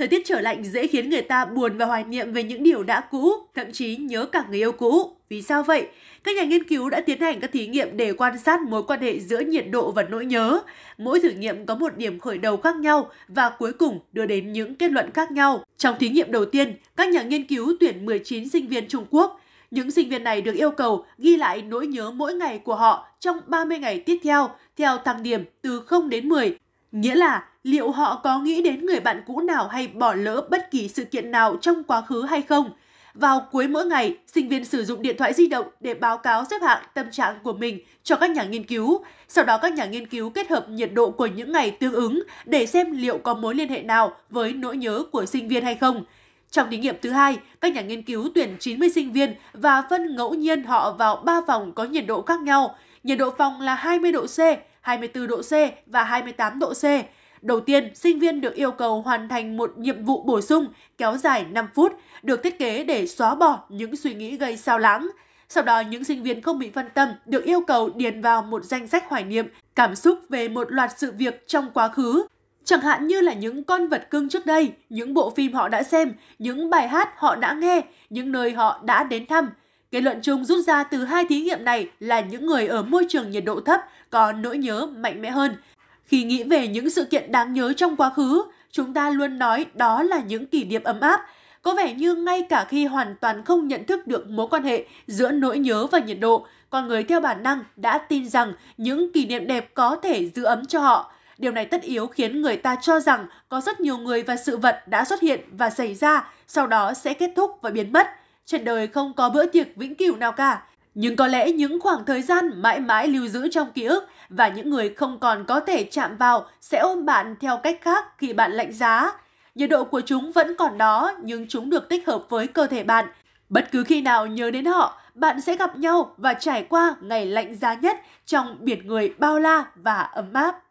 Thời tiết trở lạnh dễ khiến người ta buồn và hoài niệm về những điều đã cũ, thậm chí nhớ cả người yêu cũ. Vì sao vậy? Các nhà nghiên cứu đã tiến hành các thí nghiệm để quan sát mối quan hệ giữa nhiệt độ và nỗi nhớ. Mỗi thử nghiệm có một điểm khởi đầu khác nhau và cuối cùng đưa đến những kết luận khác nhau. Trong thí nghiệm đầu tiên, các nhà nghiên cứu tuyển 19 sinh viên Trung Quốc. Những sinh viên này được yêu cầu ghi lại nỗi nhớ mỗi ngày của họ trong 30 ngày tiếp theo, theo thang điểm từ 0 đến 10 Nghĩa là liệu họ có nghĩ đến người bạn cũ nào hay bỏ lỡ bất kỳ sự kiện nào trong quá khứ hay không? Vào cuối mỗi ngày, sinh viên sử dụng điện thoại di động để báo cáo xếp hạng tâm trạng của mình cho các nhà nghiên cứu. Sau đó các nhà nghiên cứu kết hợp nhiệt độ của những ngày tương ứng để xem liệu có mối liên hệ nào với nỗi nhớ của sinh viên hay không. Trong thí nghiệm thứ hai, các nhà nghiên cứu tuyển 90 sinh viên và phân ngẫu nhiên họ vào 3 phòng có nhiệt độ khác nhau. Nhiệt độ phòng là 20 độ C, 24 độ C và 28 độ C. Đầu tiên, sinh viên được yêu cầu hoàn thành một nhiệm vụ bổ sung kéo dài 5 phút, được thiết kế để xóa bỏ những suy nghĩ gây sao lãng. Sau đó, những sinh viên không bị phân tâm được yêu cầu điền vào một danh sách hoài niệm, cảm xúc về một loạt sự việc trong quá khứ. Chẳng hạn như là những con vật cưng trước đây, những bộ phim họ đã xem, những bài hát họ đã nghe, những nơi họ đã đến thăm, Kết luận chung rút ra từ hai thí nghiệm này là những người ở môi trường nhiệt độ thấp có nỗi nhớ mạnh mẽ hơn. Khi nghĩ về những sự kiện đáng nhớ trong quá khứ, chúng ta luôn nói đó là những kỷ niệm ấm áp. Có vẻ như ngay cả khi hoàn toàn không nhận thức được mối quan hệ giữa nỗi nhớ và nhiệt độ, con người theo bản năng đã tin rằng những kỷ niệm đẹp có thể giữ ấm cho họ. Điều này tất yếu khiến người ta cho rằng có rất nhiều người và sự vật đã xuất hiện và xảy ra, sau đó sẽ kết thúc và biến mất. Trên đời không có bữa tiệc vĩnh cửu nào cả, nhưng có lẽ những khoảng thời gian mãi mãi lưu giữ trong ký ức và những người không còn có thể chạm vào sẽ ôm bạn theo cách khác khi bạn lạnh giá. Nhiệt độ của chúng vẫn còn đó nhưng chúng được tích hợp với cơ thể bạn. Bất cứ khi nào nhớ đến họ, bạn sẽ gặp nhau và trải qua ngày lạnh giá nhất trong biển người bao la và ấm áp.